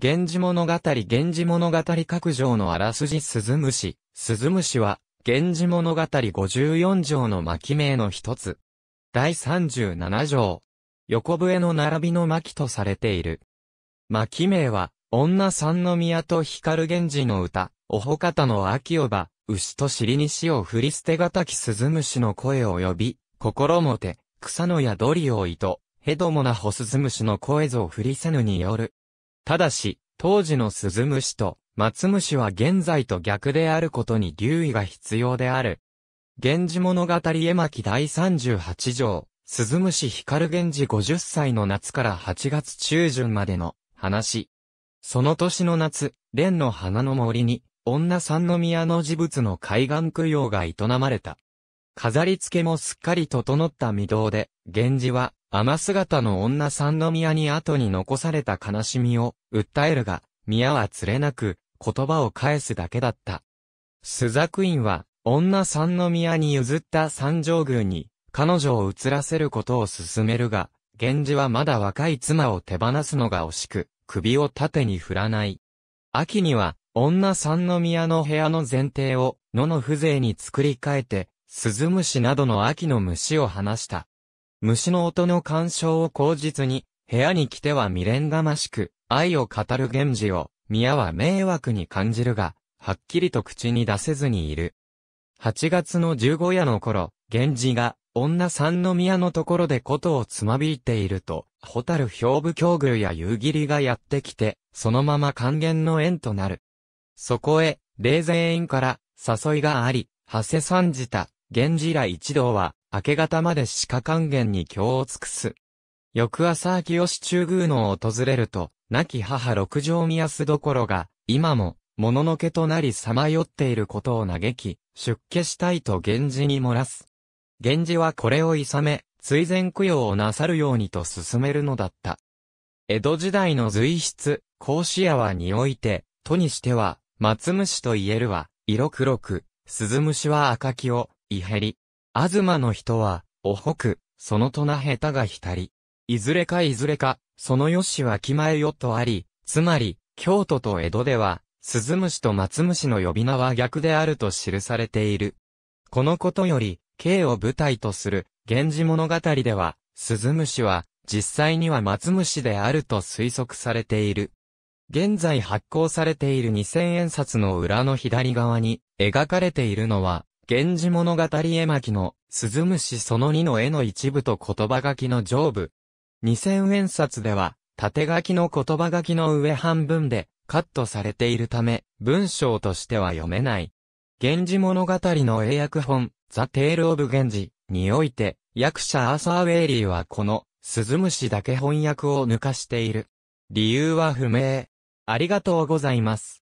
源氏物語源氏物語各条のあらすじ鈴虫。鈴虫は、源氏物語54条の巻名の一つ。第37条。横笛の並びの巻とされている。巻名は、女三宮と光源氏の歌、おほかたの秋葉ば、牛と尻に死を振り捨てがたき鈴虫の声を呼び、心もて、草の宿りをいと、へどもなほ鈴虫の声ぞ振りせぬによる。ただし、当時の鈴虫と松虫は現在と逆であることに留意が必要である。源氏物語絵巻第38条、鈴虫光源氏50歳の夏から8月中旬までの話。その年の夏、蓮の花の森に、女三宮の事物の海岸供養が営まれた。飾り付けもすっかり整った御堂で、源氏は、雨姿の女三宮に後に残された悲しみを訴えるが、宮は連れなく、言葉を返すだけだった。須雀院は、女三宮に譲った三条宮に、彼女を移らせることを勧めるが、源氏はまだ若い妻を手放すのが惜しく、首を縦に振らない。秋には、女三宮の部屋の前提を、野の風情に作り変えて、鈴虫などの秋の虫を放した。虫の音の干渉を口実に、部屋に来ては未練がましく、愛を語る源氏を、宮は迷惑に感じるが、はっきりと口に出せずにいる。8月の十五夜の頃、源氏が、女三宮のところでことをつまびいていると、ホタル兵部境遇や夕霧がやってきて、そのまま還元の縁となる。そこへ、霊前院から、誘いがあり、馳せ参じた、源氏ら一同は、明け方まで鹿還元に京を尽くす。翌朝秋吉中宮のを訪れると、亡き母六条宮須どころが、今も、もののけとなりさまよっていることを嘆き、出家したいと源氏に漏らす。源氏はこれをいさめ、追善供養をなさるようにと進めるのだった。江戸時代の随筆、孔子屋はにおいて、とにしては、松虫と言えるは、色黒く、鈴虫は赤きを、いへり。あずまの人は、おほく、そのとな下手がひたり。いずれかいずれか、そのよしはまえよとあり、つまり、京都と江戸では、鈴虫と松虫の呼び名は逆であると記されている。このことより、京を舞台とする、源氏物語では、鈴虫は、実際には松虫であると推測されている。現在発行されている2000円札の裏の左側に、描かれているのは、源氏物語絵巻の、鈴虫その2の絵の一部と言葉書きの上部。2000円札では、縦書きの言葉書きの上半分で、カットされているため、文章としては読めない。源氏物語の英訳本、ザ・テール・オブ・源氏において、役者アーサー・ウェイリーはこの、鈴虫だけ翻訳を抜かしている。理由は不明。ありがとうございます。